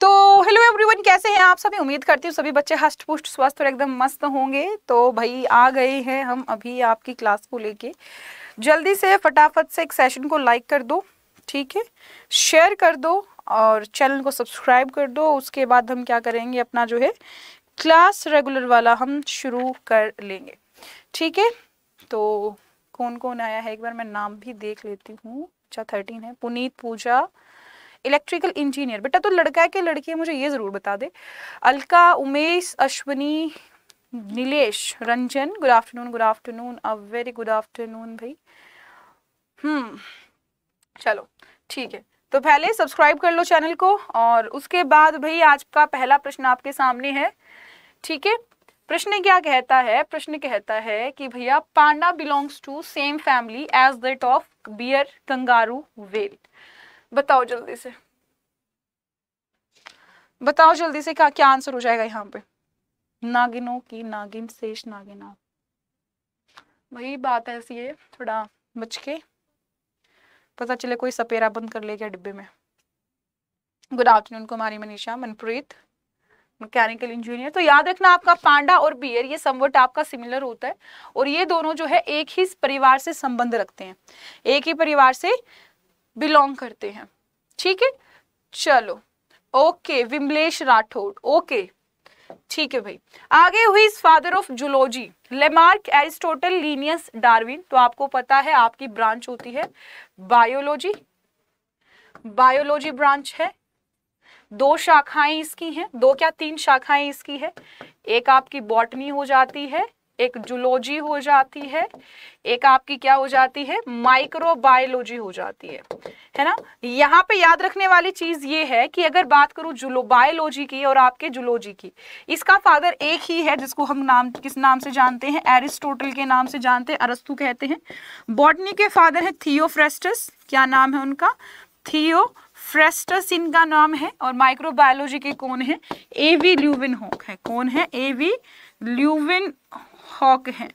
तो hello everyone कैसे हैं आप सभी उम्मीद करती हूँ सभी बच्चे हष्ट पुष्ट स्वस्थ और एकदम मस्त होंगे तो भाई आ गए हैं हम अभी आपकी क्लास को लेके जल्दी से फटाफट से एक सेशन को लाइक कर दो ठीक है शेयर कर दो और चैनल को सब्सक्राइब कर दो उसके बाद हम क्या करेंगे अपना जो है क्लास रेगुलर वाला हम शुरू कर लेंगे ठीक है तो कौन कौन आया है एक बार मैं नाम भी देख लेती हूँ अच्छा थर्टीन है पुनीत पूजा इलेक्ट्रिकल इंजीनियर बेटा तो लड़का है कि लड़की है मुझे ये ज़रूर बता दे Alka Umesh Ashwani Nilesh Ranjan good afternoon good afternoon a very good afternoon भाई हम्म चलो ठीक है तो पहले सब्सक्राइब कर लो चैनल को और उसके बाद भाई आज का पहला प्रश्न आपके सामने है ठीक है प्रश्न क्या कहता है प्रश्न कहता है कि भैया panda belongs to same family as that of bear kangaroo whale बताओ जल्दी से बताओ जल्दी से क्या क्या आंसर हो जाएगा यहाँ पे नागिनों की नागिन शेष नागिना वही बात ऐसी है थोड़ा बच के पता चले कोई सपेरा बंद कर ले गया डिब्बे में good afternoon Kumari Manisha Manpreet mechanical engineer तो याद रखना आपका पांडा और बियर ये समवट आपका सिमिलर होता है और ये दोनों जो है एक ही परिवार से संबंध रखते हैं एक ही परिवार से बिलोंग करते हैं ठीक है चलो ओके विमलेश राठौड़ ओके ठीक है भाई आगे हुई इस father of zoology Lamarck Aristotle Linnaeus Darwin तो आपको पता है आपकी ब्रांच होती है बायोलॉजी बायोलॉजी ब्रांच है दो शाखाएं इसकी हैं दो क्या तीन शाखाएं इसकी है एक आपकी बॉटनी हो जाती है एक जुलोजी हो जाती है एक आपकी क्या हो जाती है माइक्रोबायोलॉजी हो जाती है है ना यहाँ पे याद रखने वाली चीज ये है कि अगर बात करूं जुलो बायोलॉजी की और आपके जुलोजी की इसका फादर एक ही है जिसको हम नाम किस नाम से जानते हैं एरिस्टोटल के नाम से जानते हैं अरस्तु कहते हैं बॉटनी के फादर है थियोफ्रेस्टस क्या नाम है उनका थियो फ्रेस्टस इनका नाम है और माइक्रोबायोलॉजी के कौन है एवी ल्यूविन होक है कौन है ए वी ल्यूविन हॉक हैं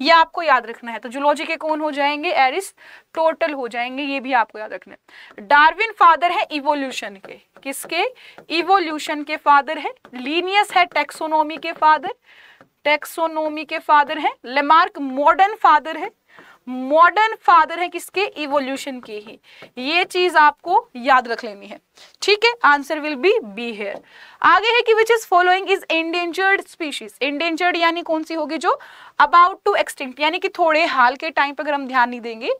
ये आपको याद रखना है तो जूलॉजी के कौन हो जाएंगे एरिस टोटल हो जाएंगे ये भी आपको याद रखना है डार्विन फादर है इवोल्यूशन के किसके इवोल्यूशन के फादर है लीनियस है टेक्सोनोमी के फादर टेक्सोनोमी के फादर हैं लेमार्क मॉडर्न फादर है मॉडर्न फादर है किसके इवोल्यूशन के ही ये चीज आपको याद रख लेनी है ठीक है answer will be B here आगे है कि which is following is endangered species endangered यानी कौन सी होगी जो अबाउट टू एक्सटिंक्ट यानी कि थोड़े हाल के टाइम पर अगर हम ध्यान नहीं देंगे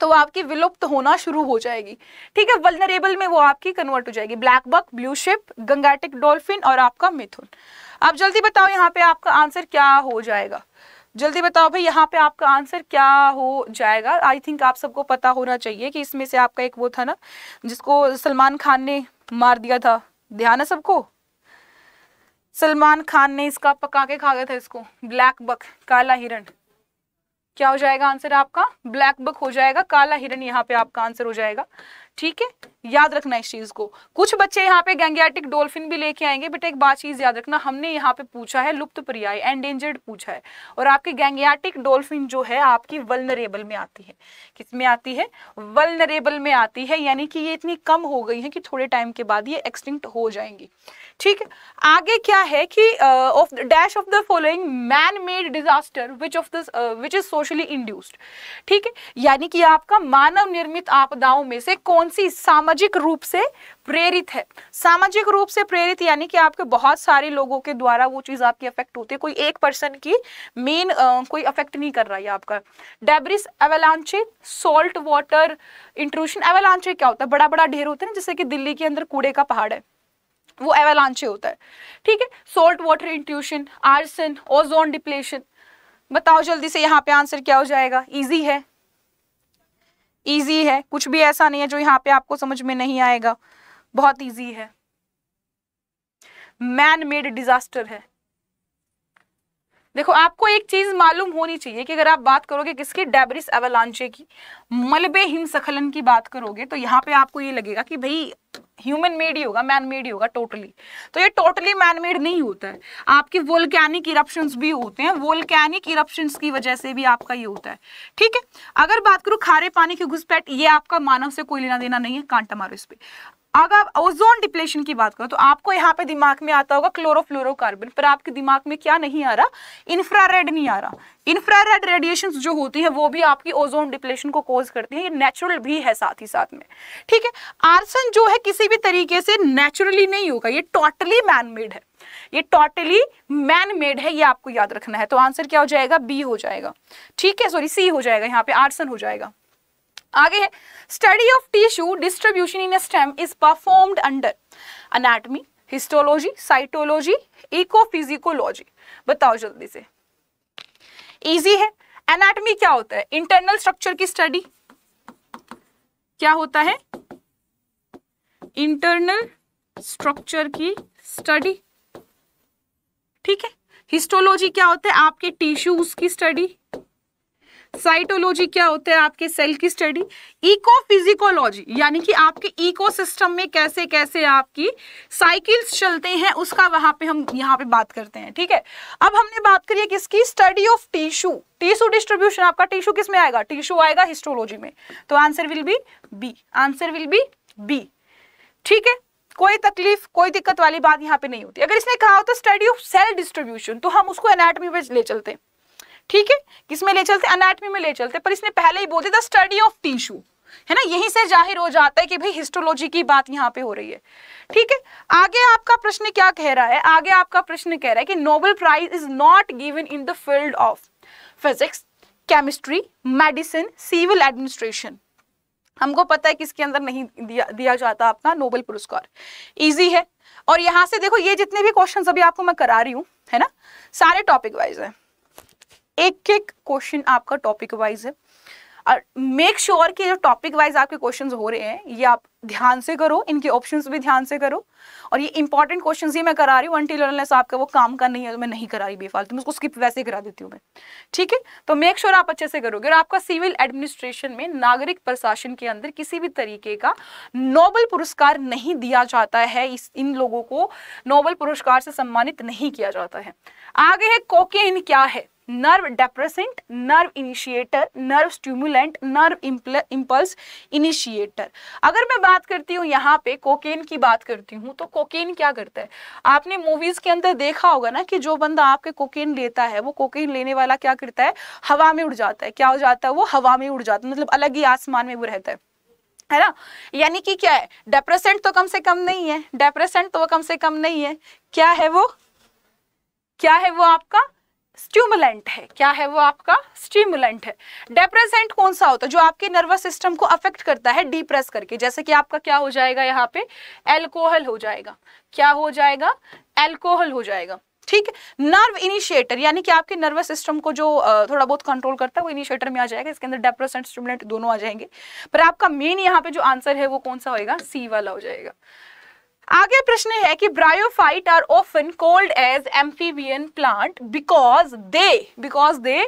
तो आपकी विलुप्त होना शुरू हो जाएगी ठीक है वलनरेबल में वो आपकी कन्वर्ट हो जाएगी blackbuck blue sheep Gangetic dolphin और आपका मिथुन आप जल्दी बताओ यहाँ पे आपका आंसर क्या हो जाएगा जल्दी बताओ भाई यहाँ पे आपका आंसर क्या हो जाएगा आई थिंक आप सबको पता होना चाहिए कि इसमें से आपका एक वो था ना जिसको सलमान खान ने मार दिया था ध्यान है सबको सलमान खान ने इसका पका के खा गया था इसको ब्लैक बक काला हिरण क्या हो जाएगा आंसर आपका ब्लैक बक हो जाएगा काला हिरण यहाँ पे आपका आंसर हो जाएगा ठीक है याद रखना इस चीज को कुछ बच्चे यहाँ पे गैंगियाटिक डोल्फिन भी लेके आएंगे बेटा एक बात चीज याद रखना हमने यहाँ पे पूछा है लुप्त पर्याय एंडेंजर्ड पूछा है और आपकी गैंगियाटिक डॉल्फिन जो है आपकी वलनरेबल में आती है किस में आती है वलनरेबल में आती है यानी कि ये इतनी कम हो गई है कि थोड़े टाइम के बाद ये एक्सटिंक्ट हो जाएंगी ठीक है आगे क्या है कि of dash of the following man made disaster which of which is socially induced ठीक है यानी कि आपका मानव निर्मित आपदाओं में से कौन कौन सी सामाजिक रूप से प्रेरित है सामाजिक रूप से प्रेरित यानी कि आपके बहुत सारे लोगों के द्वारा वो चीज़ आपकी अफेक्ट होती है कोई एक पर्सन की मेन कोई अफेक्ट नहीं कर रहा है आपका debris avalanche salt water intrusion avalanche क्या होता है बड़ा बड़ा ढेर होता है ना जैसे कि दिल्ली के अंदर कूड़े का पहाड़ है वो एवेलांचे होता है ठीक है salt water intrusion arson ozone depletion बताओ जल्दी से यहाँ पे आंसर क्या हो जाएगा इजी है ईजी है कुछ भी ऐसा नहीं है जो यहाँ पे आपको समझ में नहीं आएगा बहुत ईजी है मैन मेड डिजास्टर है देखो आपको एक चीज मालूम होनी चाहिए कि अगर आप बात करोगे किसकी डेबरिस एवलांचे की मलबे हिमसखलन की बात करोगे तो यहाँ पे आपको ये लगेगा कि भाई ह्यूमन मेड ही होगा मैन मेड ही होगा टोटली तो ये टोटली मैन मेड नहीं होता है आपके वोल्कैनिक इरप्शंस भी होते हैं वोल्कैनिक इरप्शंस की वजह से भी आपका ये होता है ठीक है अगर बात करूँ खारे पानी की घुसपैठ ये आपका मानव से कोई लेना देना नहीं है कांटा मारो इस पर अगर ओजोन डिप्लेशन की बात करो तो आपको यहाँ पे दिमाग में आता होगा क्लोरोफ्लोरोकार्बन पर आपके दिमाग में क्या नहीं आ रहा इंफ्रारेड नहीं आ रहा इंफ्रारेड रेडिएशंस जो होती है वो भी आपकी ओजोन डिप्लेशन को कोज करती है ये नेचुरल भी है साथ ही साथ में ठीक है आर्सन जो है किसी भी तरीके से नेचुरली नहीं होगा ये टोटली मैनमेड है ये टोटली मैन मेड है ये आपको याद रखना है तो आंसर क्या हो जाएगा बी हो जाएगा ठीक है सॉरी सी हो जाएगा यहाँ पे आर्सन हो जाएगा आगे है study of tissue distribution in stem is performed under anatomy histology cytology ecophysiology बताओ जल्दी से इजी है एनाटमी क्या होता है इंटरनल स्ट्रक्चर की स्टडी क्या होता है इंटरनल स्ट्रक्चर की स्टडी ठीक है हिस्टोलॉजी क्या होता है आपके टिश्यूज की स्टडी साइटोलॉजी क्या होता है आपके सेल की स्टडी इको फिजिकोलॉजी यानी कि आपके इकोसिस्टम में कैसे कैसे आपकी साइकिल्स चलते हैं उसका वहां पे हम यहाँ पे बात करते हैं ठीक है अब हमने बात करी है किसकी study of tissue tissue distribution आपका टिश्यू किस में आएगा टिश्यू आएगा हिस्टोलॉजी में तो answer will be B answer will be B ठीक है कोई तकलीफ कोई दिक्कत वाली बात यहाँ पे नहीं होती अगर इसने कहा होता तो स्टडी ऑफ सेल डिस्ट्रीब्यूशन तो हम उसको एनाटमी में ले चलते हैं ठीक है किसमें ले चलते अनाटमी में ले चलते पर इसने पहले ही बोल दिया स्टडी ऑफ टिश्यू है ना यहीं से जाहिर हो जाता है कि भाई हिस्टोलॉजी की बात यहाँ पे हो रही है ठीक है आगे आपका प्रश्न क्या कह रहा है आगे आपका प्रश्न कह रहा है कि Nobel prize is not given in the field of physics chemistry medicine civil administration हमको पता है कि इसके अंदर नहीं दिया दिया जाता आपका नोबेल पुरस्कार इजी है और यहां से देखो ये जितने भी क्वेश्चन अभी आपको मैं करा रही हूँ है ना सारे टॉपिक वाइज है एक एक क्वेश्चन आपका टॉपिक वाइज है और मेक श्योर कि जो टॉपिक वाइज आपके क्वेश्चंस हो रहे हैं ये आप ध्यान से करो इनके ऑप्शंस भी ध्यान से करो और ये इंपॉर्टेंट क्वेश्चंस ही मैं करा रही हूँ अनटिल अनलेस आपका वो काम का नहीं है तो मैं नहीं करा रही बेफालतू तो मैं उसको स्किप वैसे करा देती हूँ मैं ठीक है तो मेक श्योर sure आप अच्छे से करोगे और आपका सिविल एडमिनिस्ट्रेशन में नागरिक प्रशासन के अंदर किसी भी तरीके का नोबल पुरस्कार नहीं दिया जाता है इस इन लोगों को नोबल पुरस्कार से सम्मानित नहीं किया जाता है आगे है कोकेन क्या है nerve depressant nerve initiator nerve stimulant nerve impulse initiator अगर मैं बात करती हूँ यहाँ पे कोकेन की बात करती हूँ तो कोकेन क्या करता है आपने मूवीज के अंदर देखा होगा ना कि जो बंदा आपके कोकेन लेता है वो कोकेन लेने वाला क्या करता है हवा में उड़ जाता है क्या हो जाता है वो हवा में उड़ जाता है मतलब अलग ही आसमान में वो रहता है है ना यानी कि क्या है डेप्रेसेंट तो कम से कम नहीं है डेप्रेसेंट तो कम से कम नहीं है क्या है वो क्या है वो आपका स्ट्यूमुलेंट है क्या है वो आपका स्ट्यूमुलेंट है डेप्रेसेंट कौन सा होता है जो आपके नर्वस सिस्टम को अफेक्ट करता है डिप्रेस करके जैसे कि आपका क्या हो जाएगा यहाँ पे एल्कोहल हो जाएगा क्या हो जाएगा एल्कोहल हो जाएगा ठीक है नर्व इनिशिएटर यानी कि आपके नर्वस सिस्टम को जो थोड़ा बहुत कंट्रोल करता है वो इनिशिएटर में आ जाएगा इसके अंदर डेप्रेसेंट स्टिमुलेंट दोनों आ जाएंगे पर आपका मेन यहाँ पे जो आंसर है वो कौन सा होएगा सी वाला हो जाएगा आगे प्रश्न है कि bryophyte are often called as amphibian plant because they because they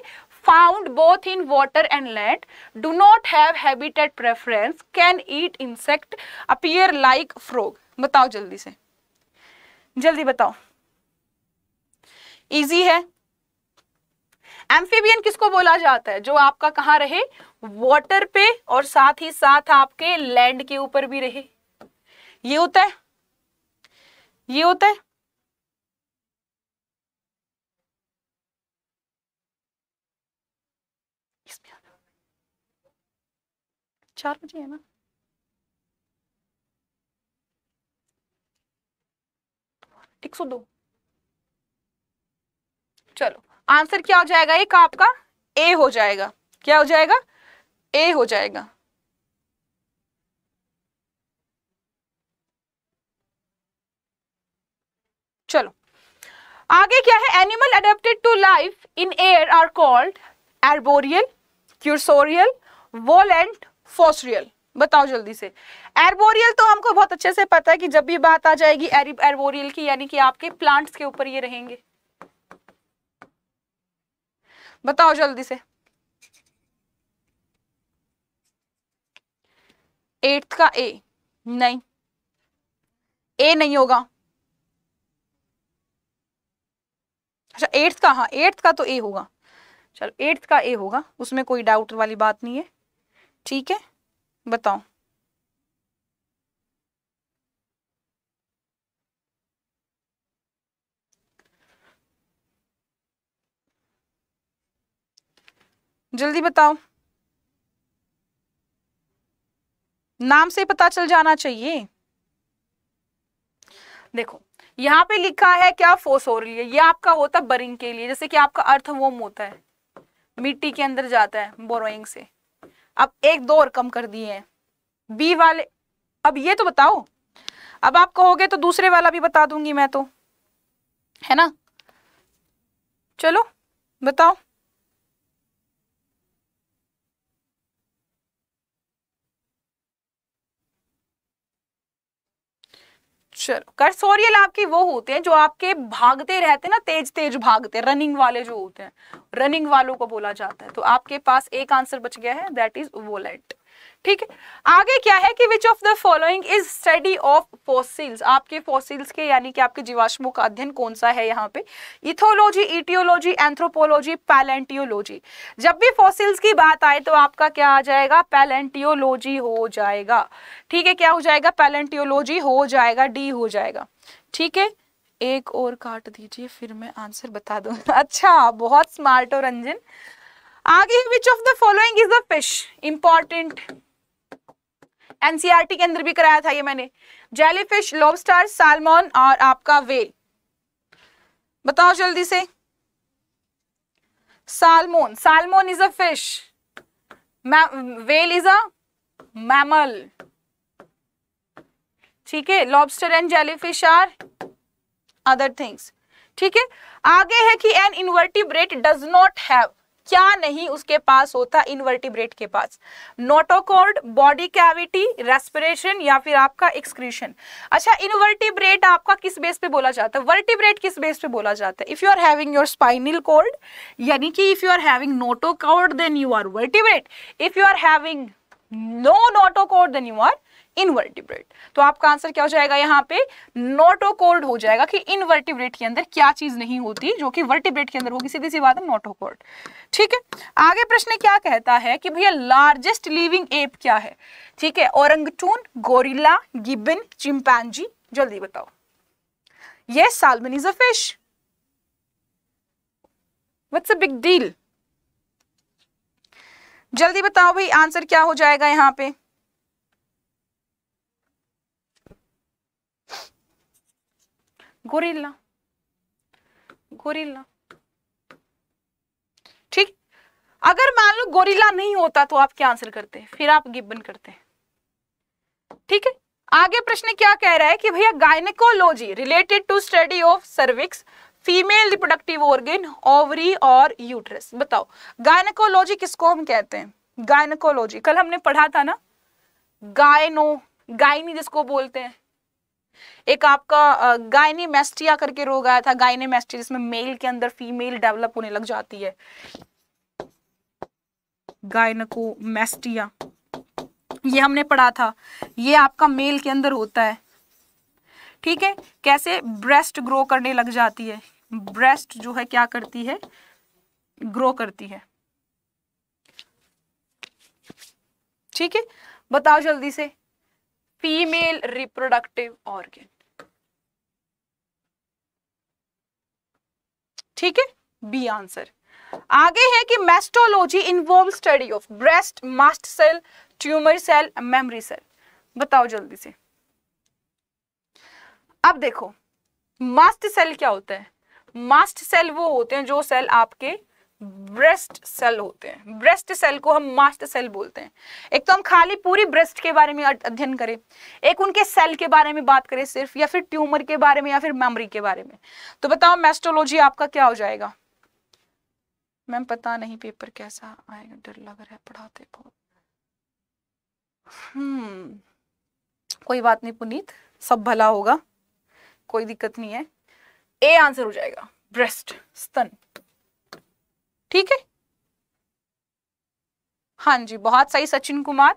found both in water and land do not have habitat preference can eat insect appear like frog बताओ जल्दी से जल्दी बताओ इजी है एम्फीबियन किसको बोला जाता है जो आपका कहां रहे वॉटर पे और साथ ही साथ आपके लैंड के ऊपर भी रहे ये होता है ये होता है चार बजे है ना एक सौ दो चलो आंसर क्या हो जाएगा एक आपका ए हो जाएगा क्या हो जाएगा ए हो जाएगा चलो आगे क्या है animal adapted to life in air are called arboreal cursorial volant fossorial बताओ जल्दी से एरबोरियल तो हमको बहुत अच्छे से पता है कि जब भी बात आ जाएगी एरबोरियल की यानी कि आपके प्लांट्स के ऊपर ये रहेंगे बताओ जल्दी से एट्थ का ए नहीं ए नहीं होगा अच्छा एट्थ का हाँ एट्थ का तो ए होगा चलो एट्थ का ए होगा उसमें कोई डाउट वाली बात नहीं है ठीक है बताओ जल्दी बताओ नाम से पता चल जाना चाहिए देखो यहाँ पे लिखा है क्या फोसोरिलिया ये आपका होता है बरिंग के लिए जैसे कि आपका अर्थवोम होता है मिट्टी के अंदर जाता है बोरोइंग से अब एक दो और कम कर दिए हैं बी वाले अब ये तो बताओ अब आप कहोगे तो दूसरे वाला भी बता दूंगी मैं तो है ना चलो बताओ चलो कर्सोरियल आपके वो होते हैं जो आपके भागते रहते हैं ना तेज तेज भागते रनिंग वाले जो होते हैं रनिंग वालों को बोला जाता है तो आपके पास एक आंसर बच गया है दैट इज वोलेट ठीक है आगे क्या है कि which of the following is study of fossils आपके फॉसिल्स के यानी कि आपके जीवाश्मों का अध्ययन कौन सा है यहाँ पे इथोलॉजी इटियोलॉजी एंथ्रोपोलॉजी पैलेंटियोलॉजी जब भी फॉसिल्स की बात आए तो आपका क्या आ जाएगा पैलेंटियोलॉजी हो जाएगा ठीक है क्या हो जाएगा पैलेंटियोलॉजी हो जाएगा डी हो जाएगा ठीक है एक और काट दीजिए फिर मैं आंसर बता दूंगा अच्छा बहुत स्मार्ट और रंजन आगे which of the following is the fish important NCERT के अंदर भी कराया था ये मैंने जेलीफिश लॉबस्टर सालमोन और आपका वेल बताओ जल्दी से salmon salmon is a fish whale is a mammal ठीक है lobster and jellyfish are other things ठीक है आगे है कि an invertebrate does not have क्या नहीं उसके पास होता इनवर्टिब्रेट के पास नोटोकोर्ड बॉडी कैविटी रेस्पिरेशन या फिर आपका एक्सक्रीशन अच्छा इनवर्टिब्रेट आपका किस बेस पे बोला जाता है वर्टिब्रेट किस बेस पे बोला जाता है if you are having your spinal cord यानी कि if you are having notochord then you are vertebrate if you are having no notochord then you are invertebrate तो आपका आंसर क्या हो जाएगा यहाँ पे नोटोकोर्ड हो जाएगा कि इनवर्टिब्रेट के अंदर क्या चीज नहीं होती जो कि वर्टिब्रेट के अंदर होगी सीधी सी बात है नोटोकोर्ड ठीक है आगे प्रश्न क्या कहता है कि भैया लार्जेस्ट लिविंग एप क्या है ठीक है औरंगटून गोरिल्ला गिबिन चिंपैनजी जल्दी बताओ ये salmon is a fish what's a big deal जल्दी बताओ भाई आंसर क्या हो जाएगा यहां पे गोरिल्ला गोरिल्ला ठीक अगर मान लो गोरिल्ला नहीं होता तो आप क्या आंसर करते हैं फिर आप गिबन करते हैं ठीक है आगे प्रश्न क्या कह रहा है कि भैया gynaecology related to study of cervix female reproductive organ ovary और यूट्रस बताओ गायनेकोलॉजी किसको हम कहते हैं गायनेकोलॉजी कल हमने पढ़ा था ना गायनो गायनी जिसको बोलते हैं एक आपका मेस्टिया करके रोग आया था मेस्टिया जिसमें मेल के अंदर फीमेल डेवलप होने लग जाती है गायनकोमेस्टिया ये हमने पढ़ा था ये आपका मेल के अंदर होता है ठीक है कैसे ब्रेस्ट ग्रो करने लग जाती है ब्रेस्ट जो है क्या करती है ग्रो करती है ठीक है बताओ जल्दी से फीमेल रिप्रोडक्टिव ऑर्गेन ठीक है बी आंसर आगे है कि mastology involve study of breast mast cell tumour cell memory cell बताओ जल्दी से अब देखो मास्ट सेल क्या होता है मास्ट सेल वो होते हैं जो सेल आपके ब्रेस्ट सेल होते हैं ब्रेस्ट सेल को हम मास्ट सेल बोलते हैं एक तो हम खाली पूरी ब्रेस्ट के बारे में अध्ययन करें एक उनके सेल के बारे में बात करें सिर्फ या फिर ट्यूमर के बारे में या फिर मेमोरी के बारे में तो बताओ मेस्टोलॉजी आपका क्या हो जाएगा मैम पता नहीं पेपर कैसा आएगा डर लग रहा है पढ़ाते बहुत हम्म कोई बात नहीं पुनीत सब भला होगा कोई दिक्कत नहीं है ए आंसर हो जाएगा ब्रेस्ट स्तन ठीक है हाँ जी बहुत सही सचिन कुमार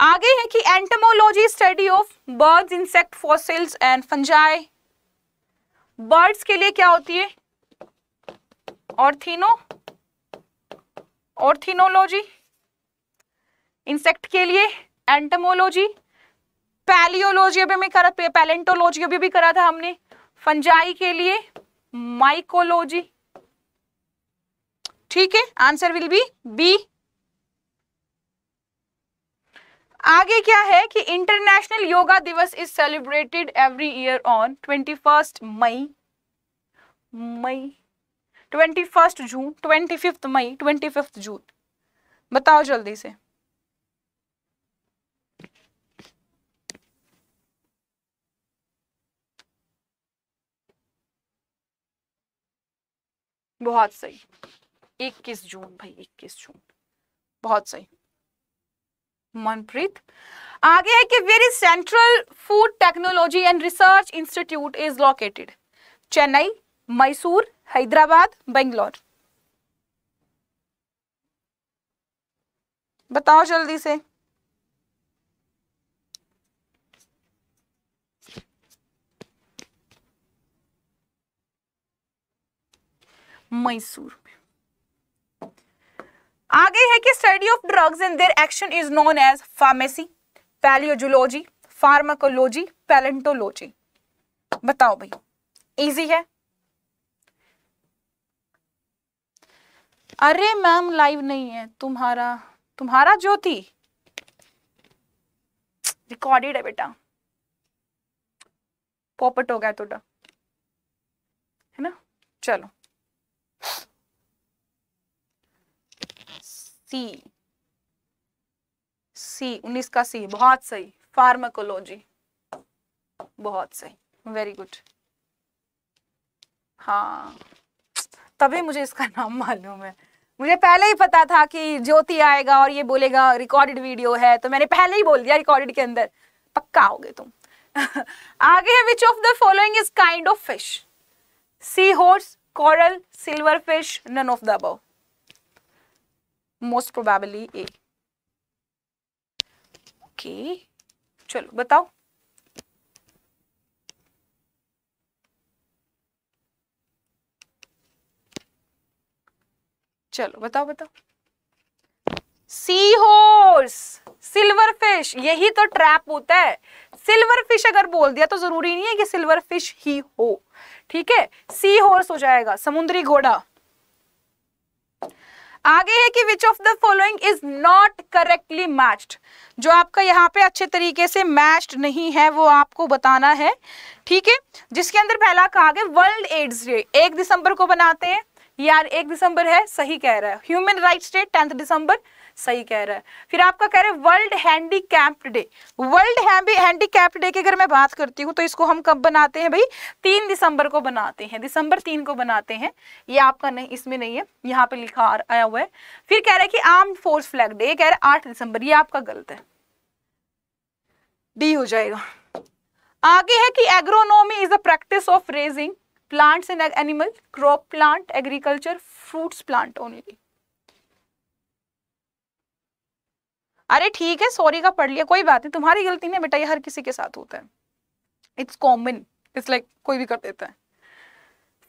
आगे है कि entomology study of birds insect fossils and fungi birds के लिए क्या होती है ऑर्थिनो ऑर्थिनोलॉजी इंसेक्ट के लिए एंटमोलॉजी पैलियोलॉजी अभी करा पैलेंटोलॉजी अभी भी करा था हमने फंजाई के लिए माइकोलॉजी ठीक है आंसर विल बी बी आगे क्या है कि इंटरनेशनल योगा दिवस is celebrated every year on twenty first May May twenty first June twenty fifth May twenty fifth June बताओ जल्दी से बहुत सही इक्कीस जून भाई इक्कीस जून बहुत सही मनप्रीत आगे है कि very central food technology and research institute is located Chennai Mysore Hyderabad Bangalore बताओ जल्दी से मैसूर में आगे है कि study of drugs in their action is known as pharmacy palaeozoology pharmacology palaeontology बताओ भाई इजी है अरे मैम लाइव नहीं है तुम्हारा तुम्हारा ज्योति रिकॉर्डेड है बेटा पॉपट हो गया थोड़ा है ना चलो सी सी उन्नीस का सी बहुत सही फार्माकोलॉजी बहुत सही वेरी गुड हाँ तभी मुझे इसका नाम मालूम है मुझे पहले ही पता था कि ज्योति आएगा और ये बोलेगा रिकॉर्डेड वीडियो है तो मैंने पहले ही बोल दिया रिकॉर्डेड के अंदर पक्का हो गए तुम आगे which of the following is kind of fish sea horse coral silver fish none of the above most probably a okay चलो बताओ चलो बताओ बताओ सी होर्स सिल्वर फिश यही तो ट्रैप होता है सिल्वर फिश अगर बोल दिया तो जरूरी नहीं है कि सिल्वर फिश ही हो ठीक है सी होर्स हो जाएगा समुद्री घोड़ा आगे है कि which of the following is not correctly matched जो आपका यहाँ पे अच्छे तरीके से मैच्ड नहीं है वो आपको बताना है ठीक है जिसके अंदर पहला कहा गया वर्ल्ड एड्स डे एक दिसंबर को बनाते हैं यार एक दिसंबर है सही कह रहा है human rights day tenth December सही कह रहा है फिर आपका कह रहे हैं world handicapped day world handicapped day की अगर मैं बात करती हूँ तो इसको हम कब बनाते हैं भाई तीन दिसंबर को बनाते हैं दिसंबर तीन को बनाते हैं ये आपका नहीं इसमें नहीं है यहाँ पे लिखा आया हुआ है फिर कह रहे हैं कि आर्म फोर्स फ्लैग डे कह रहे हैं आठ दिसंबर ये आपका गलत है डी हो जाएगा आगे है कि agronomy is the practice of raising plants and animal crop plant agriculture fruits plant only अरे ठीक है सॉरी का पढ़ लिया कोई बात नहीं तुम्हारी गलती नहीं बेटा ये हर किसी के साथ होता है इट्स कॉमन इट्स लाइक कोई भी कर देता है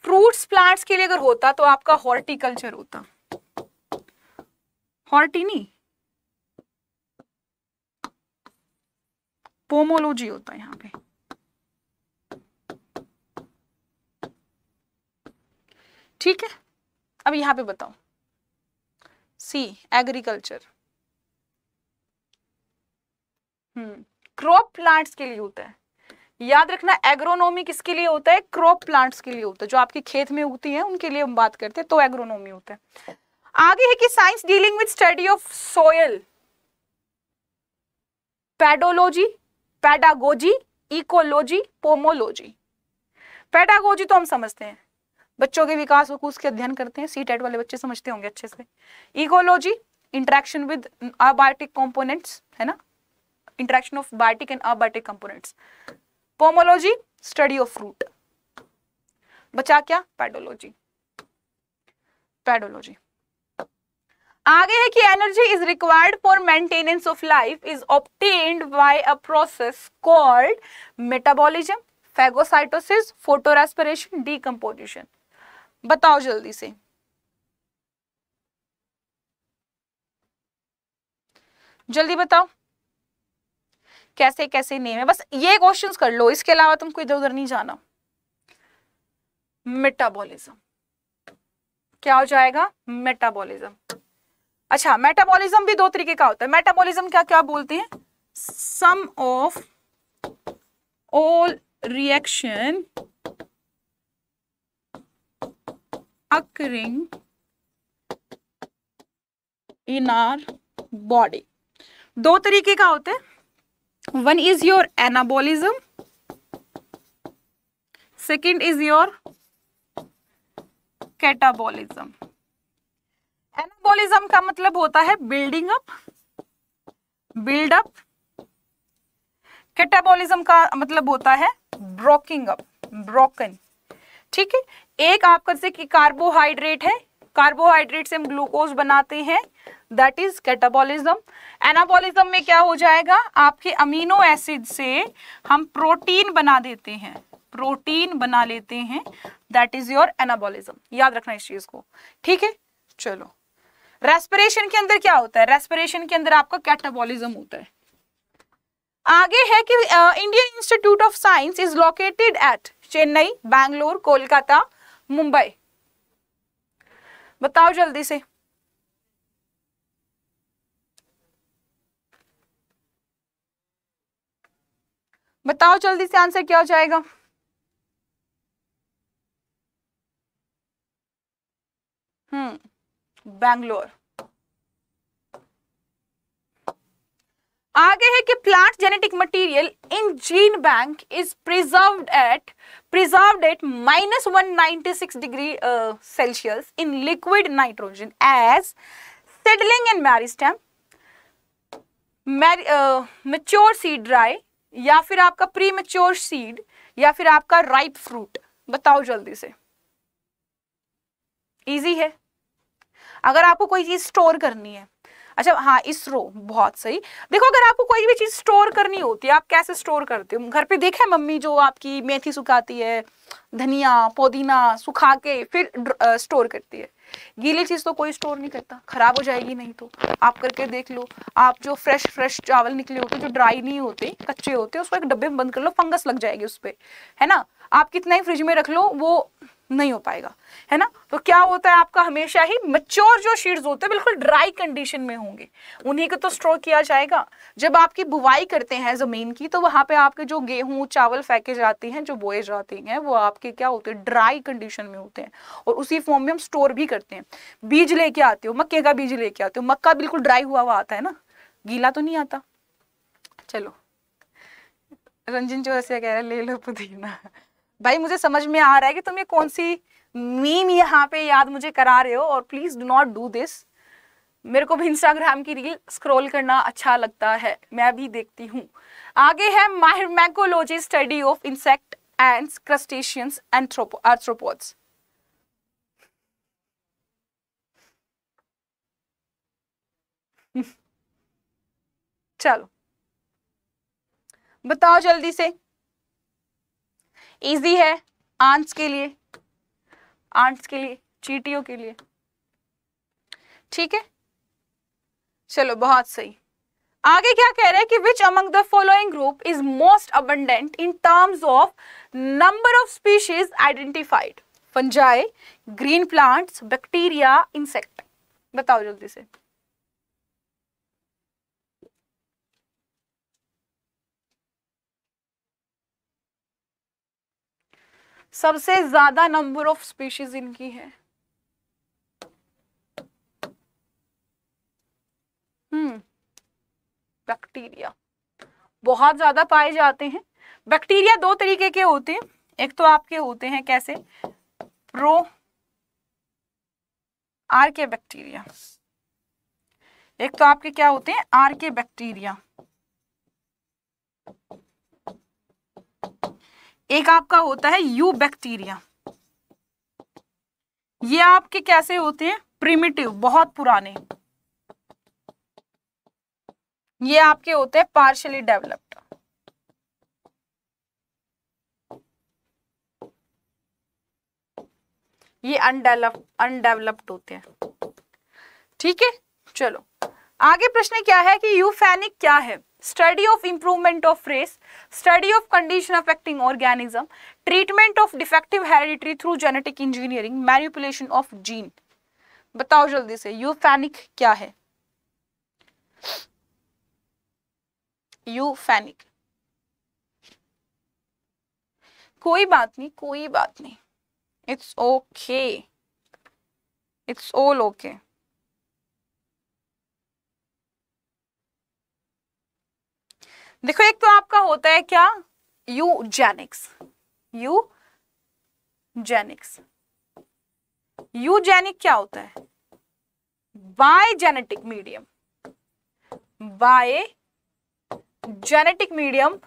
फ्रूट्स प्लांट्स के लिए अगर होता तो आपका हॉर्टिकल्चर होता हॉर्टी नहीं पोमोलॉजी होता है यहाँ पे ठीक है अब यहां पे बताओ C agriculture crop hmm, plants के लिए होता है याद रखना एग्रोनॉमी किसके लिए होता है क्रॉप प्लांट्स के लिए होता है जो आपके खेत में उगती है उनके लिए हम बात करते हैं तो एग्रोनॉमी होता है आगे है कि science dealing with study of soil pedology pedagogy ecology pomology pedagogy तो हम समझते हैं बच्चों के विकास को उसके अध्ययन करते हैं सी टेट e वाले बच्चे समझते होंगे अच्छे से ecology interaction with abiotic components है ना interaction of biotic and abiotic components pomology study of root बचा क्या पैडोलॉजी पैडोलॉजी आगे है कि energy is required for maintenance of life is obtained by a process called metabolism phagocytosis photorespiration decomposition बताओ जल्दी से जल्दी बताओ कैसे कैसे नेम है बस ये क्वेश्चन कर लो इसके अलावा तुमको इधर उधर नहीं जाना मेटाबॉलिज्म क्या हो जाएगा मेटाबॉलिज्म अच्छा मेटाबॉलिज्म भी दो तरीके का होता है मेटाबॉलिज्म क्या क्या बोलते हैं sum of all reaction occurring in our body दो तरीके का होते हैं one is your anabolism second is your catabolism anabolism का मतलब होता है building up build up catabolism का मतलब होता है ब्रोकिंग अप ब्रोकन ठीक है एक कर जैसे कि कार्बोहाइड्रेट है कार्बोहाइड्रेट से हम ग्लूकोज बनाते हैं दैट इज कैटाबोलिज्म एनाबोलिज्म में क्या हो जाएगा आपके अमीनो एसिड से हम प्रोटीन बना देते हैं प्रोटीन बना लेते हैं दैट इज योर एनाबोलिज्म याद रखना इस चीज को ठीक है चलो रेस्पिरेशन के अंदर क्या होता है रेस्पिरेशन के अंदर आपका कैटाबोलिज्म होता है आगे है कि Indian Institute of Science is located at Chennai Bangalore Kolkata Mumbai बताओ जल्दी से बताओ जल्दी से आंसर क्या हो जाएगा हम्म बैंगलोर आगे है कि plant genetic material in gene bank is preserved at preserved at minus one ninety six degree Celsius in liquid nitrogen as seedling and meristem mature seed dry या फिर आपका प्री मेच्योर सीड या फिर आपका राइप फ्रूट बताओ जल्दी से easy है अगर आपको कोई चीज स्टोर करनी है अच्छा हाँ इसरो बहुत सही देखो अगर आपको कोई भी चीज स्टोर करनी होती है आप कैसे स्टोर करते हो घर पे देखे मम्मी जो आपकी मेथी सुखाती है धनिया पुदीना सुखा के फिर स्टोर करती है गीली चीज़ तो कोई स्टोर नहीं करता ख़राब हो जाएगी नहीं तो आप करके देख लो आप जो फ्रेश फ्रेश चावल निकले होते जो ड्राई नहीं होते कच्चे होते उसको एक डब्बे में बंद कर लो फंगस लग जाएगी उस पर है ना आप कितना ही फ्रिज में रख लो वो नहीं हो पाएगा है ना तो क्या होता है आपका हमेशा ही मच्योर जो शीड्स होते हैं बिल्कुल ड्राई कंडीशन में होंगे उन्हीं को तो स्ट्रॉ किया जाएगा जब आपकी बुवाई करते हैं ज़मीन की तो वहां पे आपके जो गेहूं चावल फेंके जाते हैं जो बोए जाते हैं वो आपके क्या होते हैं ड्राई कंडीशन में होते हैं और उसी फॉर्म में हम स्टोर भी करते हैं बीज लेके आते हो मक्के का बीज लेके आते हो मक्का बिल्कुल ड्राई हुआ हुआ आता है ना गीला तो नहीं आता चलो रंजन जो ऐसे कह रहे है ले लो पुदीना भाई मुझे समझ में आ रहा है कि तुम ये कौन सी मीम यहाँ पे याद मुझे करा रहे हो और please do not do this मेरे को भी इंस्टाग्राम की रील स्क्रॉल करना अच्छा लगता है मैं भी देखती हूँ आगे है माहिर mycology study of insect and crustaceans arthropods चलो बताओ जल्दी से इजी है आंट्स के लिए आंट्स के लिए चीटियों के लिए ठीक है चलो बहुत सही आगे क्या कह रहे हैं कि which among the following group is most abundant in terms of number of species identified fungi green plants bacteria insect बताओ जल्दी से सबसे ज्यादा नंबर ऑफ स्पीशीज इनकी है हम्म बैक्टीरिया बहुत ज्यादा पाए जाते हैं बैक्टीरिया दो तरीके के होते हैं एक तो आपके होते हैं कैसे प्रो आर के बैक्टीरिया एक तो आपके क्या होते हैं आर के बैक्टीरिया एक आपका होता है यू बैक्टीरिया ये आपके कैसे होते हैं प्रिमिटिव बहुत पुराने ये आपके होते हैं पार्शली डेवलप्ड ये अनडेवलप अनडेवलप्ड होते हैं ठीक है चलो आगे प्रश्न क्या है कि यूफेनिक क्या है study of improvement of race study of condition affecting organism treatment of defective hereditary through genetic engineering manipulation of gene बताओ जल्दी से यूफेनिक क्या है यूफेनिक कोई बात नहीं कोई बात नहीं it's okay it's all okay देखो एक तो आपका होता है क्या eu eugenics genics eugenic क्या होता है by genetic medium by genetic medium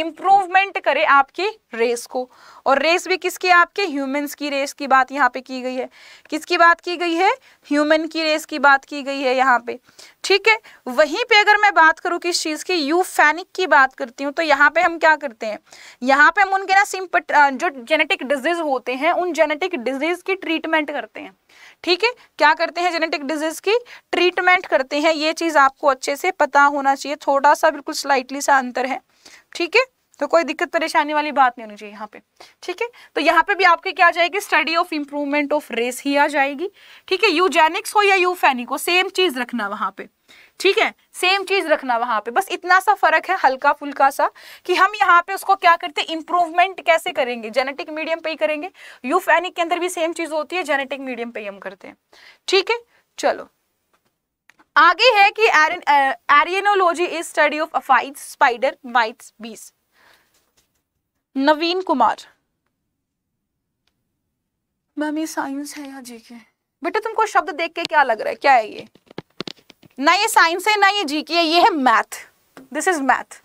improvement करे आपकी रेस को और रेस भी किसकी आपके ह्यूमंस की रेस की बात यहाँ पे की गई है किसकी बात की गई है ह्यूमन की रेस की बात की गई है यहाँ पे ठीक है वहीं पे अगर मैं बात करूँ किस चीज़ की यूफेनिक की बात करती हूँ तो यहाँ पे हम क्या करते हैं यहाँ पे हम उनके ना सिंपट जो जेनेटिक डिजीज होते हैं उन जेनेटिक डिजीज की ट्रीटमेंट करते हैं ठीक है क्या करते हैं जेनेटिक डिजीज की ट्रीटमेंट करते हैं ये चीज़ आपको अच्छे से पता होना चाहिए थोड़ा सा बिल्कुल स्लाइटली सा अंतर है ठीक है तो कोई दिक्कत परेशानी वाली बात नहीं होनी चाहिए यहाँ पे ठीक है तो यहाँ पे भी आपके क्या जाएगी study of improvement of race ही आ जाएगी ठीक है यूजेनिक्स हो या यूफेनिक हो सेम चीज रखना वहां पे ठीक है सेम चीज रखना वहां पे बस इतना सा फर्क है हल्का फुल्का सा कि हम यहाँ पे उसको क्या करते हैं इंप्रूवमेंट कैसे करेंगे जेनेटिक मीडियम पे ही करेंगे यूफेनिक के अंदर भी सेम चीज होती है जेनेटिक मीडियम पे ही हम करते हैं ठीक है चलो आगे है कि araneology is study of aphid spider mites bees Naveen Kumar ma'am ये साइंस है या जीके बेटा तुमको शब्द देख के क्या लग रहा है क्या है ये ना ये साइंस है ना ये जीके है ये है math this is math